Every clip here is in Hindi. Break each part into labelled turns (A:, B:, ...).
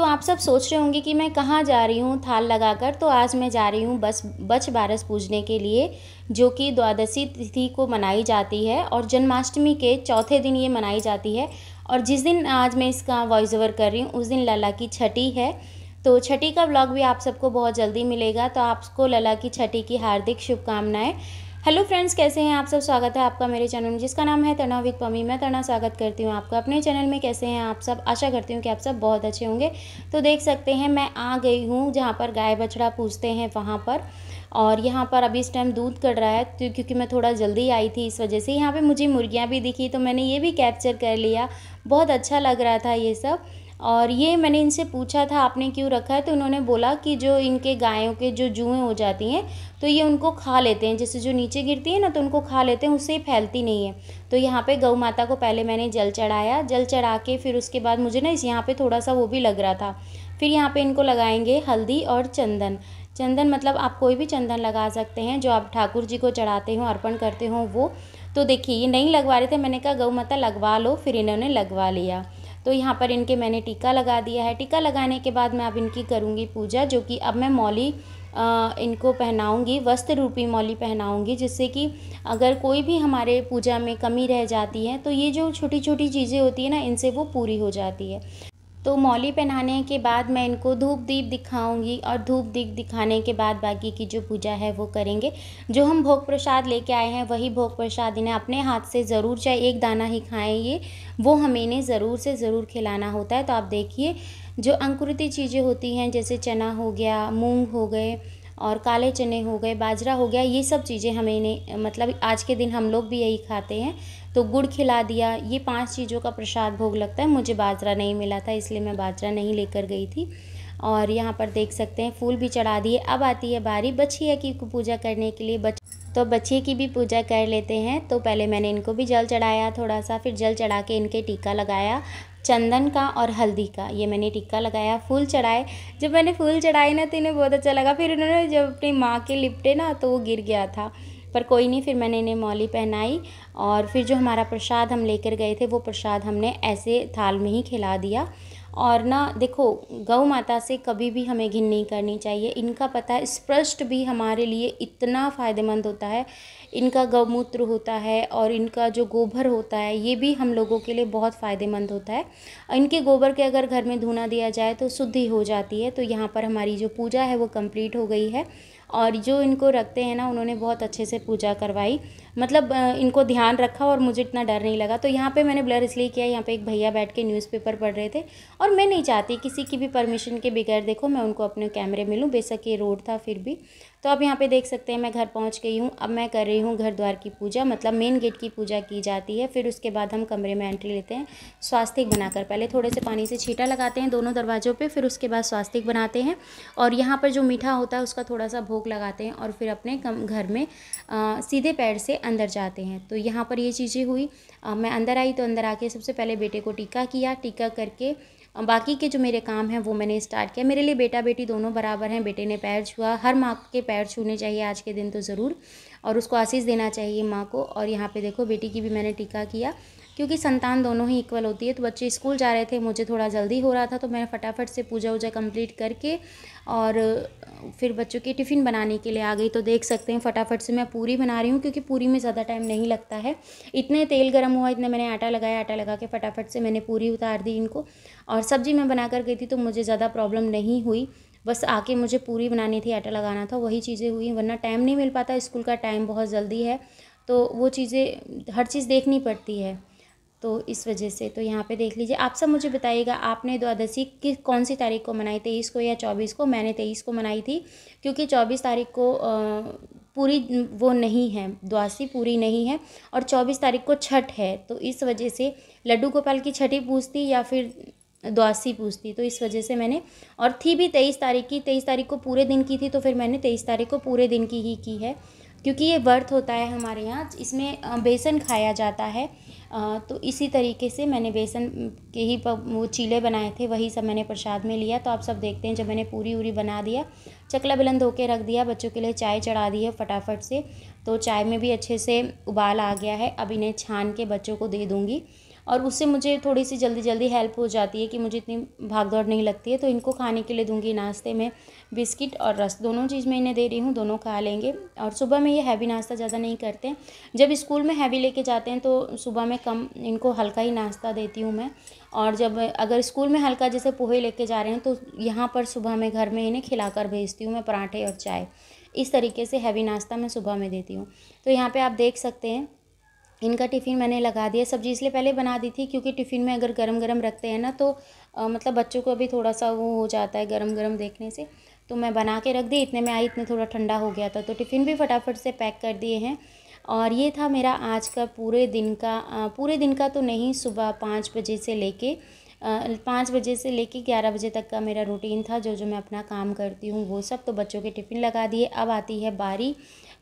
A: तो आप सब सोच रहे होंगे कि मैं कहाँ जा रही हूँ थाल लगाकर तो आज मैं जा रही हूँ बस बच बारस पूजने के लिए जो कि द्वादशी तिथि को मनाई जाती है और जन्माष्टमी के चौथे दिन ये मनाई जाती है और जिस दिन आज मैं इसका वॉइस ओवर कर रही हूँ उस दिन लला की छठी है तो छठी का ब्लॉग भी आप सबको बहुत जल्दी मिलेगा तो आपको लला की छठी की हार्दिक शुभकामनाएँ हेलो फ्रेंड्स कैसे हैं आप सब स्वागत है आपका मेरे चैनल में जिसका नाम है तना विद पमी मैं तना स्वागत करती हूँ आपका अपने चैनल में कैसे हैं आप सब आशा करती हूँ कि आप सब बहुत अच्छे होंगे तो देख सकते हैं मैं आ गई हूँ जहाँ पर गाय बछड़ा पूछते हैं वहाँ पर और यहाँ पर अभी इस टाइम दूध कट रहा है तो क्योंकि मैं थोड़ा जल्दी आई थी इस वजह से यहाँ पर मुझे मुर्गियाँ भी दिखी तो मैंने ये भी कैप्चर कर लिया बहुत अच्छा लग रहा था ये सब और ये मैंने इनसे पूछा था आपने क्यों रखा है तो उन्होंने बोला कि जो इनके गायों के जो जुएँ हो जाती हैं तो ये उनको खा लेते हैं जैसे जो नीचे गिरती है ना तो उनको खा लेते हैं उससे फैलती नहीं है तो यहाँ पे गौ माता को पहले मैंने जल चढ़ाया जल चढ़ा के फिर उसके बाद मुझे ना इस यहाँ पर थोड़ा सा वो भी लग रहा था फिर यहाँ पर इनको लगाएँगे हल्दी और चंदन चंदन मतलब आप कोई भी चंदन लगा सकते हैं जो आप ठाकुर जी को चढ़ाते हो अर्पण करते हो वो तो देखिए ये नहीं लगवा रहे थे मैंने कहा गौ माता लगवा लो फिर इन्होंने लगवा लिया तो यहाँ पर इनके मैंने टीका लगा दिया है टीका लगाने के बाद मैं अब इनकी करूँगी पूजा जो कि अब मैं मौली आ, इनको पहनाऊंगी वस्त्र रूपी मौली पहनाऊंगी जिससे कि अगर कोई भी हमारे पूजा में कमी रह जाती है तो ये जो छोटी छोटी चीज़ें होती है ना इनसे वो पूरी हो जाती है तो मौली पहनाने के बाद मैं इनको धूप दीप दिखाऊंगी और धूप दीप दिखाने के बाद बाकी की जो पूजा है वो करेंगे जो हम भोग प्रसाद लेके आए हैं वही भोग प्रसाद इन्हें अपने हाथ से ज़रूर चाहे एक दाना ही खाएं ये वो हमें इन्हें ज़रूर से ज़रूर खिलाना होता है तो आप देखिए जो अंकुरित चीज़ें होती हैं जैसे चना हो गया मूँग हो गए और काले चने हो गए बाजरा हो गया ये सब चीज़ें हमें इन्हें मतलब आज के दिन हम लोग भी यही खाते हैं तो गुड़ खिला दिया ये पांच चीज़ों का प्रसाद भोग लगता है मुझे बाजरा नहीं मिला था इसलिए मैं बाजरा नहीं लेकर गई थी और यहाँ पर देख सकते हैं फूल भी चढ़ा दिए अब आती है बारी बछिया की पूजा करने के लिए बच तो बच्चे की भी पूजा कर लेते हैं तो पहले मैंने इनको भी जल चढ़ाया थोड़ा सा फिर जल चढ़ा के इनके टीका लगाया चंदन का और हल्दी का ये मैंने टीका लगाया फूल चढ़ाए जब मैंने फूल चढ़ाए ना तो इन्हें बहुत अच्छा लगा फिर इन्होंने जब अपनी माँ के लिपटे ना तो वो गिर गया था पर कोई नहीं फिर मैंने इन्हें मौली पहनाई और फिर जो हमारा प्रसाद हम लेकर गए थे वो प्रसाद हमने ऐसे थाल में ही खिला दिया और ना देखो गौ माता से कभी भी हमें घिन नहीं करनी चाहिए इनका पता है स्पृष्ट भी हमारे लिए इतना फ़ायदेमंद होता है इनका गौमूत्र होता है और इनका जो गोबर होता है ये भी हम लोगों के लिए बहुत फ़ायदेमंद होता है इनके गोबर के अगर घर में धुना दिया जाए तो शुद्धि हो जाती है तो यहाँ पर हमारी जो पूजा है वो कम्प्लीट हो गई है और जो इनको रखते हैं ना उन्होंने बहुत अच्छे से पूजा करवाई मतलब इनको ध्यान रखा और मुझे इतना डर नहीं लगा तो यहाँ पे मैंने ब्लर इसलिए किया यहाँ पे एक भैया बैठ के न्यूज़पेपर पढ़ रहे थे और मैं नहीं चाहती किसी की भी परमिशन के बगैर देखो मैं उनको अपने कैमरे में लूँ बेशक ये रोड था फिर भी तो आप यहाँ पे देख सकते हैं मैं घर पहुँच गई हूँ अब मैं कर रही हूँ घर द्वार की पूजा मतलब मेन गेट की पूजा की जाती है फिर उसके बाद हम कमरे में एंट्री लेते हैं स्वास्थ्य बनाकर पहले थोड़े से पानी से छीटा लगाते हैं दोनों दरवाज़ों पर फिर उसके बाद स्वास्तिक बनाते हैं और यहाँ पर जो मीठा होता है उसका थोड़ा सा भोग लगाते हैं और फिर अपने घर में सीधे पैर से अंदर जाते हैं तो यहाँ पर ये चीज़ें हुई आ, मैं अंदर आई तो अंदर आके सबसे पहले बेटे को टीका किया टीका करके बाकी के जो मेरे काम हैं वो मैंने स्टार्ट किया मेरे लिए बेटा बेटी दोनों बराबर हैं बेटे ने पैर छुआ हर माँ के पैर छूने चाहिए आज के दिन तो ज़रूर और उसको आशीष देना चाहिए माँ को और यहाँ पे देखो बेटी की भी मैंने टीका किया क्योंकि संतान दोनों ही इक्वल होती है तो बच्चे स्कूल जा रहे थे मुझे थोड़ा जल्दी हो रहा था तो मैं फटाफट से पूजा वूजा कंप्लीट करके और फिर बच्चों के टिफ़िन बनाने के लिए आ गई तो देख सकते हैं फटाफट से मैं पूरी बना रही हूँ क्योंकि पूरी में ज़्यादा टाइम नहीं लगता है इतने तेल गर्म हुआ इतने मैंने आटा लगाया आटा लगा के फटाफट से मैंने पूरी उतार दी इनको और सब्ज़ी मैं बना कर गई थी तो मुझे ज़्यादा प्रॉब्लम नहीं हुई बस आके मुझे पूरी बनानी थी आटा लगाना था वही चीज़ें हुई वरना टाइम नहीं मिल पाता स्कूल का टाइम बहुत जल्दी है तो वो चीज़ें हर चीज़ देखनी पड़ती है तो इस वजह से तो यहाँ पे देख लीजिए आप सब मुझे बताइएगा आपने द्वादशी किस कौन सी तारीख को मनाई तेईस को या चौबीस को मैंने तेईस को मनाई थी क्योंकि चौबीस तारीख को पूरी वो नहीं है द्वासी पूरी नहीं है और चौबीस तारीख को छठ है तो इस वजह से लड्डू गोपाल की छठी पूछती या फिर द्वासी पूछती तो इस वजह से मैंने और थी भी तेईस तारीख की तेईस तारीख को पूरे दिन की थी तो फिर मैंने तेईस तारीख को पूरे दिन की ही की है क्योंकि ये व्रत होता है हमारे यहाँ इसमें बेसन खाया जाता है तो इसी तरीके से मैंने बेसन के ही वो चीले बनाए थे वही सब मैंने प्रसाद में लिया तो आप सब देखते हैं जब मैंने पूरी उरी बना दिया चकला बुलंद होके रख दिया बच्चों के लिए चाय चढ़ा दी है फटाफट से तो चाय में भी अच्छे से उबाल आ गया है अब इन्हें छान के बच्चों को दे दूँगी और उससे मुझे थोड़ी सी जल्दी जल्दी हेल्प हो जाती है कि मुझे इतनी भाग दौड़ नहीं लगती है तो इनको खाने के लिए दूंगी नाश्ते में बिस्किट और रस दोनों चीज़ मैं इन्हें दे रही हूँ दोनों खा लेंगे और सुबह में ये हैवी नाश्ता ज़्यादा नहीं करते जब स्कूल में हैवी लेके जाते हैं तो सुबह में कम इनको हल्का ही नाश्ता देती हूँ मैं और जब अगर स्कूल में हल्का जैसे पोहे लेके जा रहे हैं तो यहाँ पर सुबह में घर में इन्हें खिलाकर भेजती हूँ मैं पराठे और चाय इस तरीके से हैवी नाश्ता मैं सुबह में देती हूँ तो यहाँ पर आप देख सकते हैं इनका टिफ़िन मैंने लगा दिया सब्जी इसलिए पहले बना दी थी क्योंकि टिफ़िन में अगर गरम गरम रखते हैं ना तो आ, मतलब बच्चों को भी थोड़ा सा वो हो जाता है गरम गरम देखने से तो मैं बना के रख दी इतने में आई इतने थोड़ा ठंडा हो गया था तो टिफ़िन भी फटाफट से पैक कर दिए हैं और ये था मेरा आज का पूरे दिन का पूरे दिन का तो नहीं सुबह पाँच बजे से लेके पाँच बजे से लेके ग्यारह बजे तक का मेरा रूटीन था जो जो मैं अपना काम करती हूँ वो सब तो बच्चों के टिफ़िन लगा दिए अब आती है बारी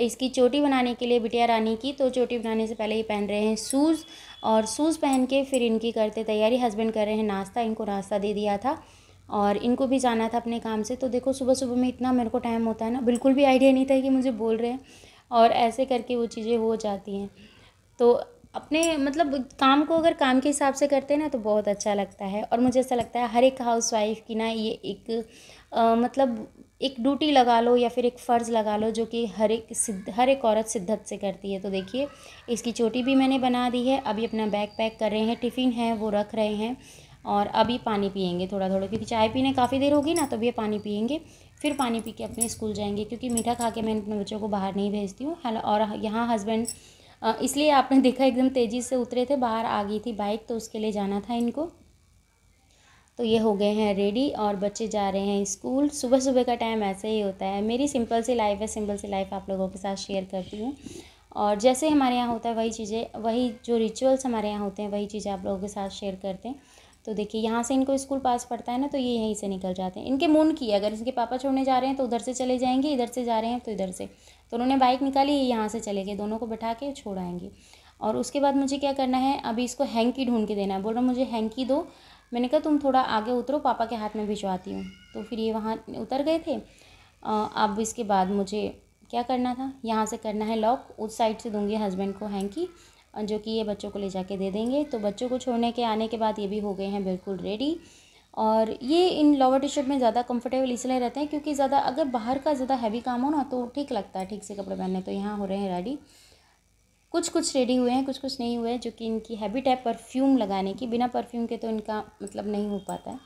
A: इसकी चोटी बनाने के लिए बिटिया रानी की तो चोटी बनाने से पहले ये पहन रहे हैं शूज़ और शूज़ पहन के फिर इनकी करते तैयारी हस्बैंड कर रहे हैं नाश्ता इनको नाश्ता दे दिया था और इनको भी जाना था अपने काम से तो देखो सुबह सुबह में इतना मेरे को टाइम होता है ना बिल्कुल भी आइडिया नहीं था कि मुझे बोल रहे हैं और ऐसे करके वो चीज़ें हो जाती हैं तो अपने मतलब काम को अगर काम के हिसाब से करते हैं ना तो बहुत अच्छा लगता है और मुझे ऐसा लगता है हर एक हाउस वाइफ की ना ये एक आ, मतलब एक ड्यूटी लगा लो या फिर एक फ़र्ज़ लगा लो जो कि हर एक सिद्ध हर एक औरत शिद्दत से करती है तो देखिए इसकी चोटी भी मैंने बना दी है अभी अपना बैग पैक कर रहे हैं टिफ़िन है वो रख रहे हैं और अभी पानी पियेंगे थोड़ा थोड़ा क्योंकि चाय पीने काफ़ी देर होगी ना तो अभी पानी पियेंगे फिर पानी पी के अपने स्कूल जाएंगे क्योंकि मीठा खा के मैं अपने बच्चों को बाहर नहीं भेजती हूँ और यहाँ हस्बैंड इसलिए आपने देखा एकदम तेज़ी से उतरे थे बाहर आ गई थी बाइक तो उसके लिए जाना था इनको तो ये हो गए हैं रेडी और बच्चे जा रहे हैं स्कूल सुबह सुबह का टाइम ऐसे ही होता है मेरी सिंपल सी लाइफ है सिंपल सी लाइफ आप लोगों के साथ शेयर करती हूँ और जैसे हमारे यहाँ होता है वही चीज़ें वही जो रिचुअल्स हमारे यहाँ होते हैं वही चीज़ें आप लोगों के साथ शेयर करते हैं तो देखिए यहाँ से इनको स्कूल पास पड़ता है ना तो ये यहीं से निकल जाते हैं इनके मून की अगर इनके पापा छोड़ने जा रहे हैं तो उधर से चले जाएंगे इधर से जा रहे हैं तो इधर से तो उन्होंने बाइक निकाली ये यहाँ से चले गए दोनों को बैठा के छोड़ आएंगे और उसके बाद मुझे क्या करना है अभी इसको हैंकी ढूंढ के देना है बोल रहा मुझे हैंकी दो मैंने कहा तुम थोड़ा आगे उतरो पापा के हाथ में भिजवाती हूँ तो फिर ये वहाँ उतर गए थे अब इसके बाद मुझे क्या करना था यहाँ से करना है लॉक उस साइड से दूंगी हस्बैंड को हैंकी जो कि ये बच्चों को ले जाके दे देंगे तो बच्चों को छोड़ने के आने के बाद ये भी हो गए हैं बिल्कुल रेडी और ये इन लोअर टी शर्ट में ज़्यादा कंफर्टेबल इसलिए रहते हैं क्योंकि ज़्यादा अगर बाहर का ज़्यादा हैवी काम हो ना तो ठीक लगता है ठीक से कपड़े पहनने तो यहाँ हो रहे हैं रेडी कुछ कुछ रेडी हुए हैं कुछ कुछ नहीं हुए जो कि इनकी हैबिट है परफ्यूम लगाने की बिना परफ्यूम के तो इनका मतलब नहीं हो पाता है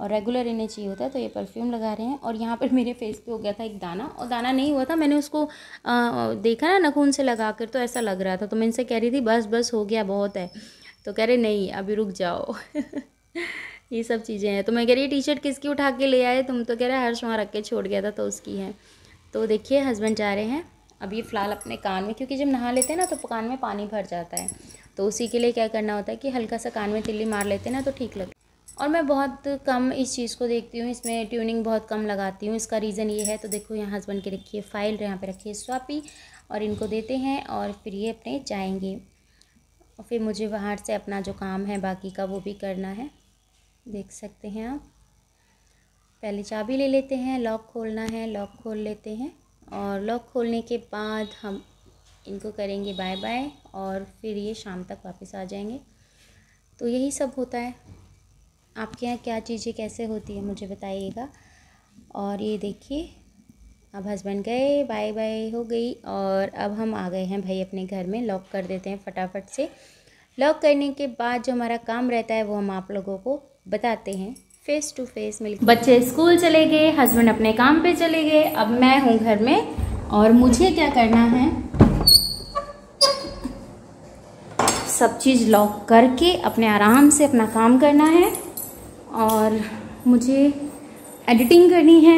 A: और रेगुलर इन्हें चाहिए होता है तो ये परफ्यूम लगा रहे हैं और यहाँ पर मेरे फेस पे हो गया था एक दाना और दाना नहीं हुआ था मैंने उसको आ, देखा ना नखून से लगा कर तो ऐसा लग रहा था तो मैं इनसे कह रही थी बस बस हो गया बहुत है तो कह रहे नहीं अभी रुक जाओ ये सब चीज़ें हैं तो मैं कह रही टी शर्ट किसकी उठा के ले आए तुम तो कह रहे हर्ष वहाँ रख के छोड़ गया था तो उसकी है तो देखिए हस्बैंड जा रहे हैं अभी फ़िलहाल अपने कान में क्योंकि जब नहा लेते हैं ना तो कान में पानी भर जाता है तो उसी के लिए क्या करना होता है कि हल्का सा कान में तिल्ली मार लेते हैं ना तो ठीक है और मैं बहुत कम इस चीज़ को देखती हूँ इसमें ट्यूनिंग बहुत कम लगाती हूँ इसका रीज़न ये है तो देखो यहाँ हस्बैंड के रखिए फाइल यहाँ पे रखिए स्वापी और इनको देते हैं और फिर ये अपने जाएंगे और फिर मुझे बाहर से अपना जो काम है बाकी का वो भी करना है देख सकते हैं आप पहले चाबी ले लेते हैं लॉक खोलना है लॉक खोल लेते हैं और लॉक खोलने के बाद हम इनको करेंगे बाय बाय और फिर ये शाम तक वापस आ जाएंगे तो यही सब होता है आपके यहाँ क्या चीज़ें कैसे होती है मुझे बताइएगा और ये देखिए अब हस्बैंड गए बाय बाय हो गई और अब हम आ गए हैं भाई अपने घर में लॉक कर देते हैं फटाफट से लॉक करने के बाद जो हमारा काम रहता है वो हम आप लोगों को बताते हैं फेस टू फेस मिल बच्चे स्कूल चले गए हस्बैंड अपने काम पे चले गए अब मैं हूँ घर में और मुझे क्या करना है सब चीज़ लॉक करके अपने आराम से अपना काम करना है और मुझे एडिटिंग करनी है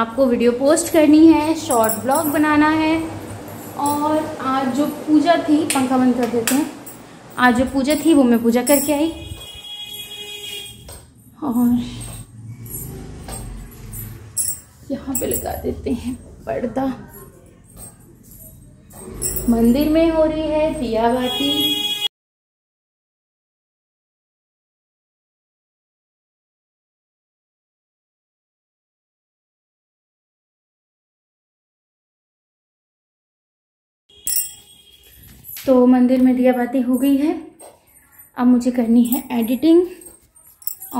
A: आपको वीडियो पोस्ट करनी है शॉर्ट ब्लॉग बनाना है और आज जो पूजा थी पंखा बंद कर देते हैं आज जो पूजा थी वो मैं पूजा करके आई और यहाँ पे लगा देते हैं पर्दा मंदिर में हो रही है दिया बाती तो मंदिर में दिया बाती हो गई है अब मुझे करनी है एडिटिंग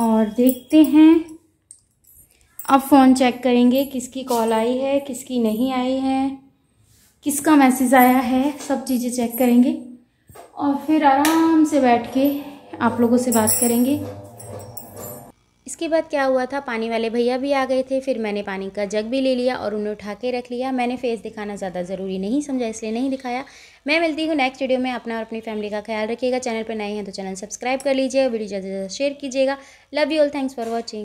A: और देखते हैं अब फ़ोन चेक करेंगे किसकी कॉल आई है किसकी नहीं आई है किसका मैसेज आया है सब चीज़ें चेक करेंगे और फिर आराम से बैठ के आप लोगों से बात करेंगे इसके बाद क्या हुआ था पानी वाले भैया भी आ गए थे फिर मैंने पानी का जग भी ले लिया और उन्हें उठा के रख लिया मैंने फेस दिखाना ज़्यादा ज़रूरी नहीं समझा इसलिए नहीं दिखाया मैं मिलती हूँ नेक्स्ट वीडियो में अपना और अपनी फैमिली का ख्याल रखिएगा चैनल पर नए हैं तो चैनल सब्सक्राइब कर लीजिए वीडियो ज़्यादा से ज़्यादा शेयर कीजिएगा love you all thanks for watching